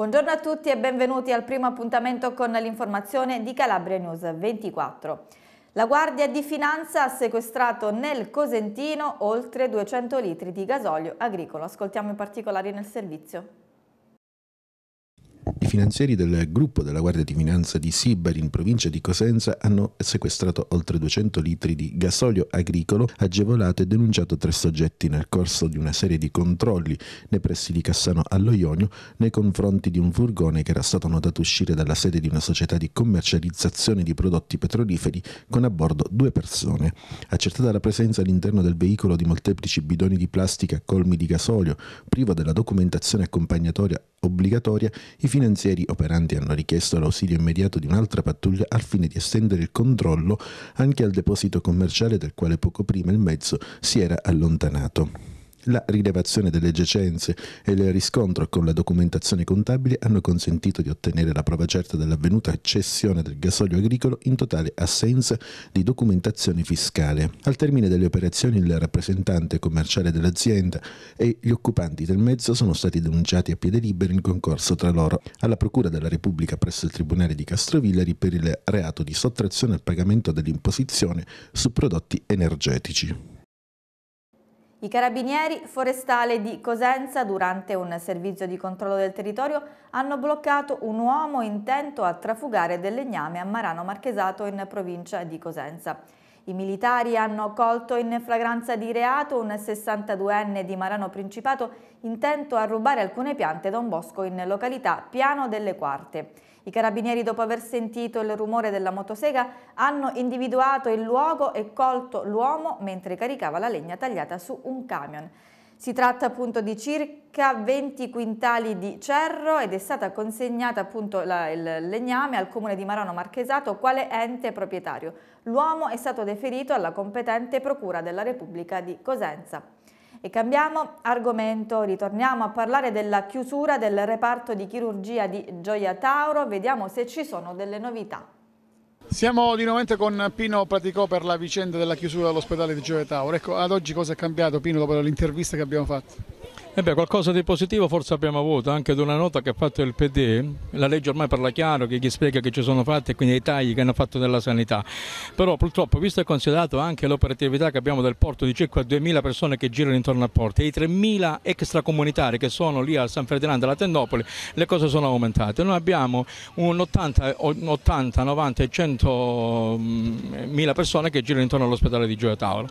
Buongiorno a tutti e benvenuti al primo appuntamento con l'informazione di Calabria News 24. La Guardia di Finanza ha sequestrato nel Cosentino oltre 200 litri di gasolio agricolo. Ascoltiamo i particolari nel servizio. I finanzieri del gruppo della Guardia di Finanza di Sibari in provincia di Cosenza hanno sequestrato oltre 200 litri di gasolio agricolo agevolato e denunciato tre soggetti nel corso di una serie di controlli nei pressi di Cassano allo Ionio nei confronti di un furgone che era stato notato uscire dalla sede di una società di commercializzazione di prodotti petroliferi con a bordo due persone. Accertata la presenza all'interno del veicolo di molteplici bidoni di plastica colmi di gasolio, privo della documentazione accompagnatoria obbligatoria, i finanzieri operanti hanno richiesto l'ausilio immediato di un'altra pattuglia al fine di estendere il controllo anche al deposito commerciale dal quale poco prima il mezzo si era allontanato. La rilevazione delle giacenze e il riscontro con la documentazione contabile hanno consentito di ottenere la prova certa dell'avvenuta cessione del gasolio agricolo in totale assenza di documentazione fiscale. Al termine delle operazioni il rappresentante commerciale dell'azienda e gli occupanti del mezzo sono stati denunciati a piede libero in concorso tra loro alla Procura della Repubblica presso il Tribunale di Castrovillari per il reato di sottrazione al pagamento dell'imposizione su prodotti energetici. I carabinieri forestale di Cosenza durante un servizio di controllo del territorio hanno bloccato un uomo intento a trafugare del legname a Marano Marchesato in provincia di Cosenza. I militari hanno colto in flagranza di reato un 62enne di Marano Principato intento a rubare alcune piante da un bosco in località Piano delle Quarte. I carabinieri, dopo aver sentito il rumore della motosega, hanno individuato il luogo e colto l'uomo mentre caricava la legna tagliata su un camion. Si tratta appunto di circa 20 quintali di cerro ed è stata consegnata appunto la, il legname al comune di Marano Marchesato quale ente proprietario. L'uomo è stato deferito alla competente procura della Repubblica di Cosenza. E cambiamo argomento, ritorniamo a parlare della chiusura del reparto di chirurgia di Gioia Tauro, vediamo se ci sono delle novità. Siamo di nuovo con Pino Praticò per la vicenda della chiusura dell'ospedale di Gioia Tauro. Ecco, ad oggi cosa è cambiato Pino dopo l'intervista che abbiamo fatto? E eh beh, qualcosa di positivo forse abbiamo avuto anche da una nota che ha fatto il PD, la legge ormai parla chiaro che gli spiega che ci sono fatti e quindi i tagli che hanno fatto nella sanità, però purtroppo visto e considerato anche l'operatività che abbiamo del porto di circa 2.000 persone che girano intorno al porto e i 3.000 extracomunitari che sono lì a San Ferdinando e alla Tendopoli, le cose sono aumentate. Noi abbiamo un 80, 80 90 e 100.000 mm, persone che girano intorno all'ospedale di Gioia Tavola.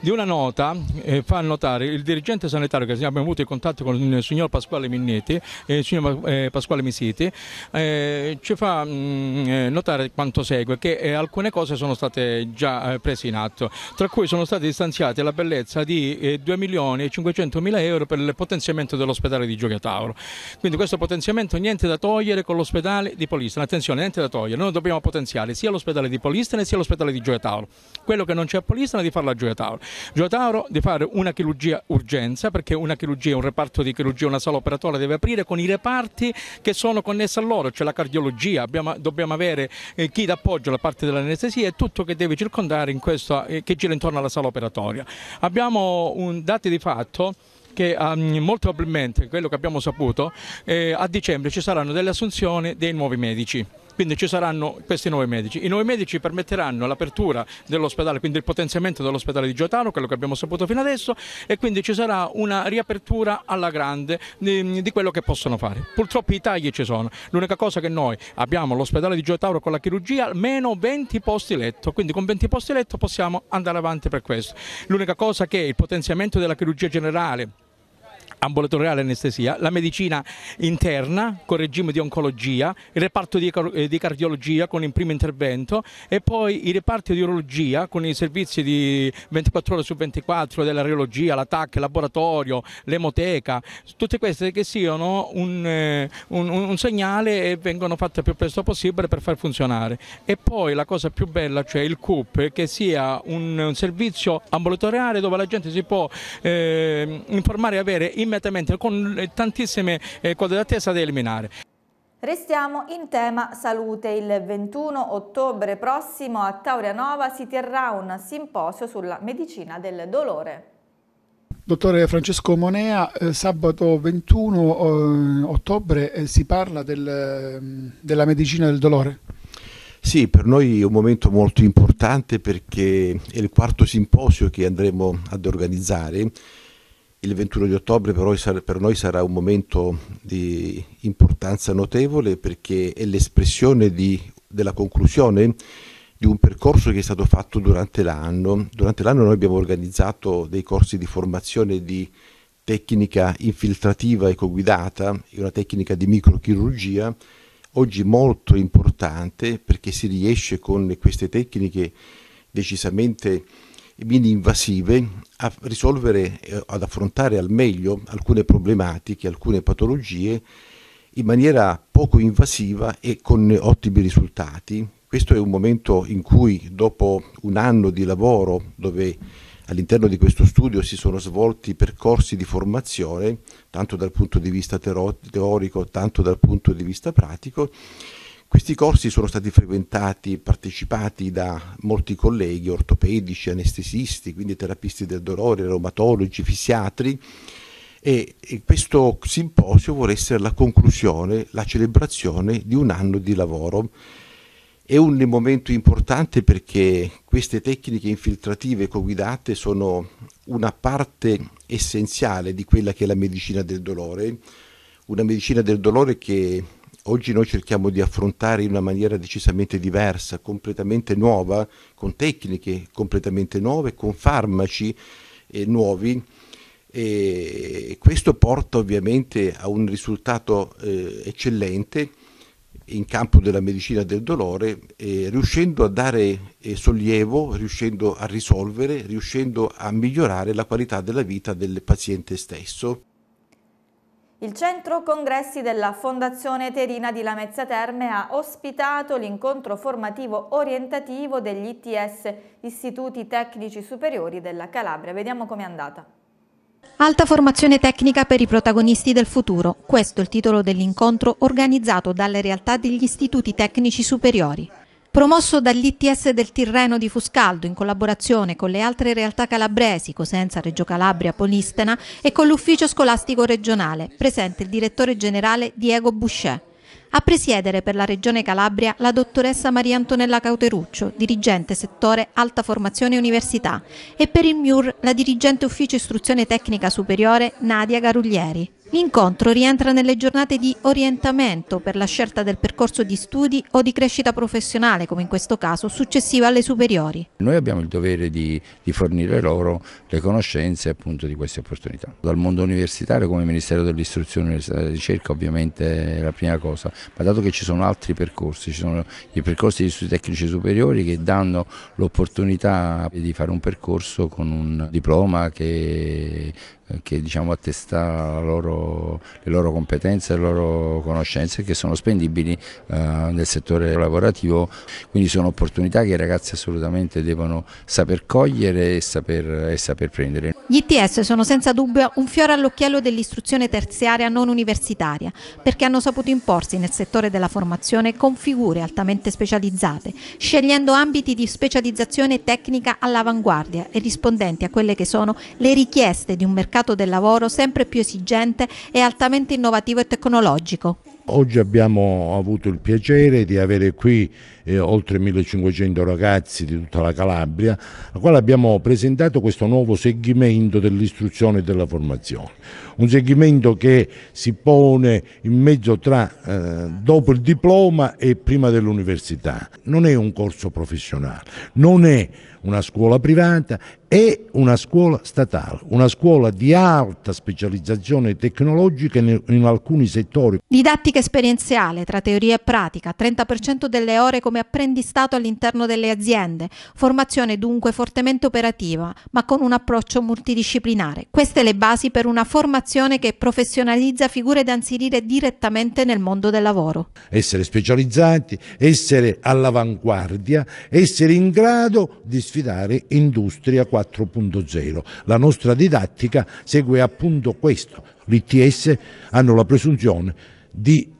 Di una nota eh, fa notare il dirigente sanitario che abbiamo avuto avuto il contatto con il signor Pasquale Minnetti e eh, il signor eh, Pasquale Misiti, eh, ci fa mm, notare quanto segue che alcune cose sono state già prese in atto, tra cui sono state distanziate la bellezza di 2 milioni e 500 mila euro per il potenziamento dell'ospedale di Gioia Tauro. Quindi questo potenziamento niente da togliere con l'ospedale di Polistena, attenzione, niente da togliere, noi dobbiamo potenziare sia l'ospedale di Polistena sia l'ospedale di Gioia Tauro. Quello che non c'è a Polistena è di farlo a Gioia Tauro. Gioia Tauro di fare una chirurgia urgenza perché una chirurgia chirurgia, un reparto di chirurgia, una sala operatoria deve aprire con i reparti che sono connessi a loro, cioè la cardiologia, abbiamo, dobbiamo avere eh, chi d'appoggio la parte dell'anestesia e tutto che deve circondare questo, eh, che gira intorno alla sala operatoria. Abbiamo un, dati di fatto che um, molto probabilmente, quello che abbiamo saputo, eh, a dicembre ci saranno delle assunzioni dei nuovi medici. Quindi ci saranno questi nuovi medici. I nuovi medici permetteranno l'apertura dell'ospedale, quindi il potenziamento dell'ospedale di Giotano, quello che abbiamo saputo fino adesso, e quindi ci sarà una riapertura alla grande di, di quello che possono fare. Purtroppo i tagli ci sono. L'unica cosa che noi abbiamo l'ospedale di Giotauro con la chirurgia, almeno 20 posti letto, quindi con 20 posti letto possiamo andare avanti per questo. L'unica cosa che il potenziamento della chirurgia generale ambulatoriale anestesia, la medicina interna con regime di oncologia, il reparto di, eh, di cardiologia con il primo intervento e poi i reparti di urologia con i servizi di 24 ore su 24 della radiologia, la TAC, laboratorio, l'emoteca, tutte queste che siano eh, un, un, un segnale e vengono fatte il più presto possibile per far funzionare. E poi la cosa più bella, cioè il CUP, che sia un, un servizio ambulatoriale dove la gente si può eh, informare e avere immediatamente immediatamente con tantissime eh, code d'attesa da eliminare. Restiamo in tema salute. Il 21 ottobre prossimo a Taurianova si terrà un simposio sulla medicina del dolore. Dottore Francesco Monea, eh, sabato 21 eh, ottobre si parla del, mm, della medicina del dolore. Sì, per noi è un momento molto importante perché è il quarto simposio che andremo ad organizzare il 21 di ottobre per noi sarà un momento di importanza notevole perché è l'espressione della conclusione di un percorso che è stato fatto durante l'anno. Durante l'anno noi abbiamo organizzato dei corsi di formazione di tecnica infiltrativa e ecoguidata, una tecnica di microchirurgia, oggi molto importante perché si riesce con queste tecniche decisamente mini invasive a risolvere, ad affrontare al meglio alcune problematiche, alcune patologie in maniera poco invasiva e con ottimi risultati. Questo è un momento in cui dopo un anno di lavoro dove all'interno di questo studio si sono svolti percorsi di formazione, tanto dal punto di vista teorico, tanto dal punto di vista pratico, questi corsi sono stati frequentati, partecipati da molti colleghi, ortopedici, anestesisti, quindi terapisti del dolore, reumatologi, fisiatri e questo simposio vuole essere la conclusione, la celebrazione di un anno di lavoro. È un momento importante perché queste tecniche infiltrative co-guidate sono una parte essenziale di quella che è la medicina del dolore, una medicina del dolore che Oggi noi cerchiamo di affrontare in una maniera decisamente diversa, completamente nuova, con tecniche completamente nuove, con farmaci eh, nuovi e questo porta ovviamente a un risultato eh, eccellente in campo della medicina del dolore, eh, riuscendo a dare eh, sollievo, riuscendo a risolvere, riuscendo a migliorare la qualità della vita del paziente stesso. Il centro congressi della Fondazione Terina di Lamezia Terme ha ospitato l'incontro formativo orientativo degli ITS, Istituti Tecnici Superiori della Calabria. Vediamo com'è andata. Alta formazione tecnica per i protagonisti del futuro. Questo è il titolo dell'incontro organizzato dalle realtà degli istituti tecnici superiori promosso dall'ITS del Tirreno di Fuscaldo in collaborazione con le altre realtà calabresi, Cosenza, Reggio Calabria, Polistena e con l'ufficio scolastico regionale, presente il direttore generale Diego Bouchet. A presiedere per la Regione Calabria la dottoressa Maria Antonella Cauteruccio, dirigente settore Alta Formazione Università, e per il MIUR la dirigente Ufficio Istruzione Tecnica Superiore Nadia Garuglieri. L'incontro rientra nelle giornate di orientamento per la scelta del percorso di studi o di crescita professionale, come in questo caso, successiva alle superiori. Noi abbiamo il dovere di, di fornire loro le conoscenze appunto di queste opportunità. Dal mondo universitario come Ministero dell'Istruzione e della Ricerca ovviamente è la prima cosa, ma dato che ci sono altri percorsi, ci sono i percorsi di studi tecnici superiori che danno l'opportunità di fare un percorso con un diploma che eh, che diciamo, attesta loro, le loro competenze, le loro conoscenze che sono spendibili eh, nel settore lavorativo, quindi sono opportunità che i ragazzi assolutamente devono saper cogliere e saper, e saper prendere. Gli ITS sono senza dubbio un fiore all'occhiello dell'istruzione terziaria non universitaria perché hanno saputo imporsi nel settore della formazione con figure altamente specializzate, scegliendo ambiti di specializzazione tecnica all'avanguardia e rispondenti a quelle che sono le richieste di un mercato mercato del lavoro sempre più esigente e altamente innovativo e tecnologico. Oggi abbiamo avuto il piacere di avere qui eh, oltre 1500 ragazzi di tutta la Calabria, a quale abbiamo presentato questo nuovo segmento dell'istruzione e della formazione. Un segmento che si pone in mezzo tra eh, dopo il diploma e prima dell'università. Non è un corso professionale, non è una scuola privata e una scuola statale, una scuola di alta specializzazione tecnologica in, in alcuni settori. Didattica esperienziale tra teoria e pratica, 30% delle ore come apprendistato all'interno delle aziende, formazione dunque fortemente operativa ma con un approccio multidisciplinare. Queste le basi per una formazione che professionalizza figure da inserire direttamente nel mondo del lavoro. Essere specializzati, essere all'avanguardia, essere in grado di sfruttare sfidare Industria 4.0. La nostra didattica segue appunto questo. L'ITS hanno la presunzione di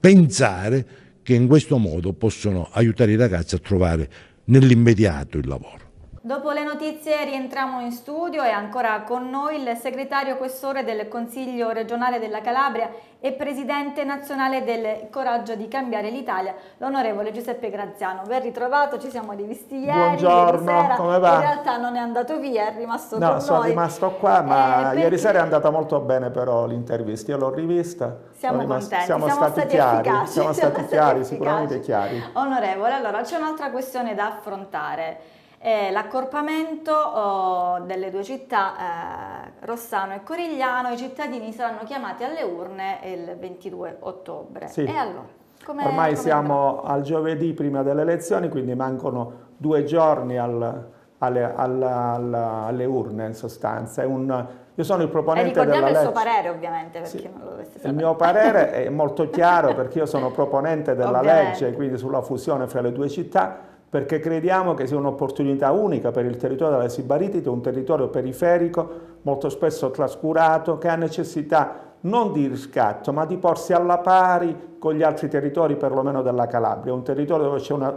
pensare che in questo modo possono aiutare i ragazzi a trovare nell'immediato il lavoro. Dopo le notizie rientriamo in studio e ancora con noi il segretario questore del Consiglio regionale della Calabria e presidente nazionale del Coraggio di Cambiare l'Italia, l'onorevole Giuseppe Graziano. Ben ritrovato, ci siamo rivisti ieri, Buongiorno, ieri sera. come va? In realtà non è andato via, è rimasto no, con noi. No, sono rimasto qua, ma eh, ieri sera è andata molto bene però l'intervista, io l'ho rivista. Siamo rimasto, contenti, siamo, siamo, stati, stati chiari, siamo, siamo, stati, stati chiari, efficaci. sicuramente chiari. Onorevole, allora c'è un'altra questione da affrontare eh, l'accorpamento oh, delle due città eh, Rossano e Corigliano, i cittadini saranno chiamati alle urne il 22 ottobre. Sì. E allora? Come, Ormai come siamo andrà? al giovedì prima delle elezioni, quindi mancano due giorni al, alle, alle, alle, alle, urne in sostanza. Un, io sono il proponente della il suo parere ovviamente, sì. Il mio parere è molto chiaro perché io sono proponente della ovviamente. legge, quindi sulla fusione fra le due città perché crediamo che sia un'opportunità unica per il territorio della Sibaritide, un territorio periferico, molto spesso trascurato, che ha necessità non di riscatto, ma di porsi alla pari con gli altri territori, perlomeno della Calabria, un territorio dove c'è una,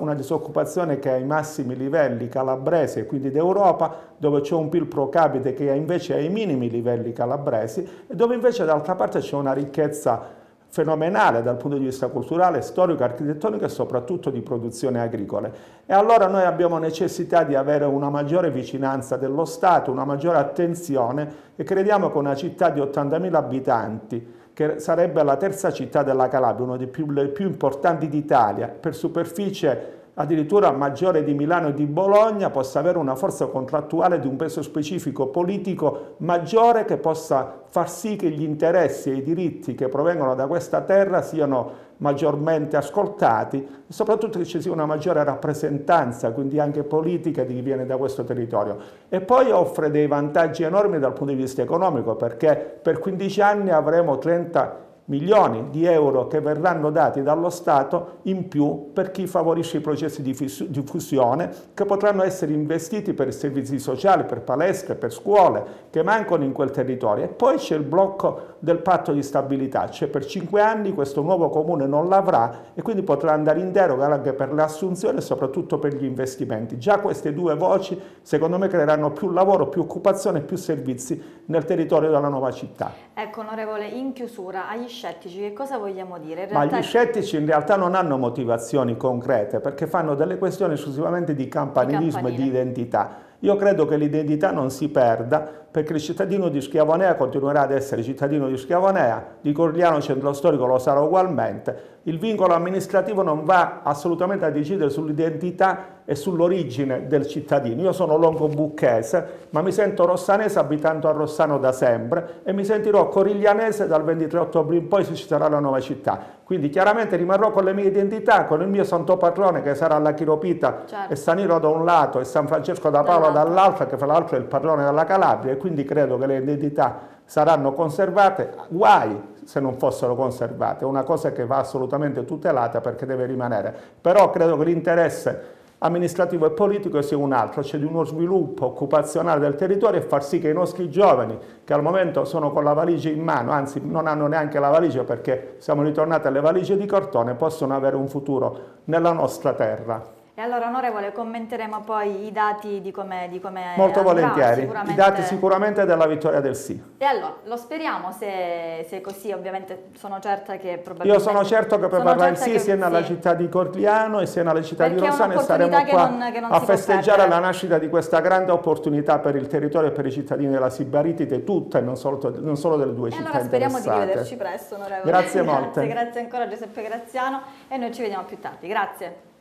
una, disoccupazione che è ai massimi livelli calabresi e quindi d'Europa, dove c'è un PIL pro capite che è invece ai minimi livelli calabresi e dove invece d'altra parte c'è una ricchezza fenomenale dal punto di vista culturale, storico, architettonico e soprattutto di produzione agricole. E allora noi abbiamo necessità di avere una maggiore vicinanza dello Stato, una maggiore attenzione e crediamo che una città di 80.000 abitanti, che sarebbe la terza città della Calabria, una delle più importanti d'Italia, per superficie addirittura maggiore di Milano e di Bologna possa avere una forza contrattuale di un peso specifico politico maggiore che possa far sì che gli interessi e i diritti che provengono da questa terra siano maggiormente ascoltati e soprattutto che ci sia una maggiore rappresentanza, quindi anche politica, di chi viene da questo territorio. E poi offre dei vantaggi enormi dal punto di vista economico, perché per 15 anni avremo 30 milioni di euro che verranno dati dallo Stato in più per chi favorisce i processi di diffusione che potranno essere investiti per servizi sociali, per palestre, per scuole che mancano in quel territorio. E poi c'è il blocco del patto di stabilità, cioè per cinque anni questo nuovo comune non l'avrà e quindi potrà andare in deroga anche per le assunzioni e soprattutto per gli investimenti. Già queste due voci secondo me creeranno più lavoro, più occupazione e più servizi nel territorio della nuova città. Ecco onorevole, in chiusura, agli scettici che cosa vogliamo dire? Ma gli scettici in realtà non hanno motivazioni concrete perché fanno delle questioni esclusivamente di campanilismo di e di identità. Io credo che l'identità non si perda perché il cittadino di Schiavonea continuerà ad essere cittadino di Schiavonea, di Corigliano centro storico lo sarà ugualmente. Il vincolo amministrativo non va assolutamente a decidere sull'identità e sull'origine del cittadino. Io sono longobucchese, ma mi sento rossanese abitando a Rossano da sempre e mi sentirò coriglianese dal 23 ottobre in poi si sarà la nuova città. Quindi chiaramente rimarrò con le mie identità, con il mio santo patrone che sarà la Chiropita certo. e San Iro da un lato e San Francesco da Paolo dall'altro, che fra l'altro è il padrone della Calabria e quindi credo che le identità saranno conservate, guai se non fossero conservate, è una cosa che va assolutamente tutelata perché deve rimanere. Però credo che l'interesse amministrativo e politico sia un altro, cioè di uno sviluppo occupazionale del territorio e far sì che i nostri giovani, che al momento sono con la valigia in mano, anzi non hanno neanche la valigia perché siamo ritornati alle valigie di cartone, possano avere un futuro nella nostra terra. E allora onorevole commenteremo poi i dati di come di come Molto andrà, volentieri, i dati sicuramente della vittoria del sì. E allora, lo speriamo se, è così, ovviamente sono certa che probabilmente... Io sono certo che per parlare il sì sia nella sì. città di Corliano e sia nella città Perché di Rosano e saremo qua non, che non a festeggiare perdere. la nascita di questa grande opportunità per il territorio e per i cittadini della Sibaritide tutta e non solo, non solo delle due e città allora speriamo di rivederci presto onorevole. Grazie molte. grazie, grazie ancora Giuseppe Graziano e noi ci vediamo più tardi. Grazie.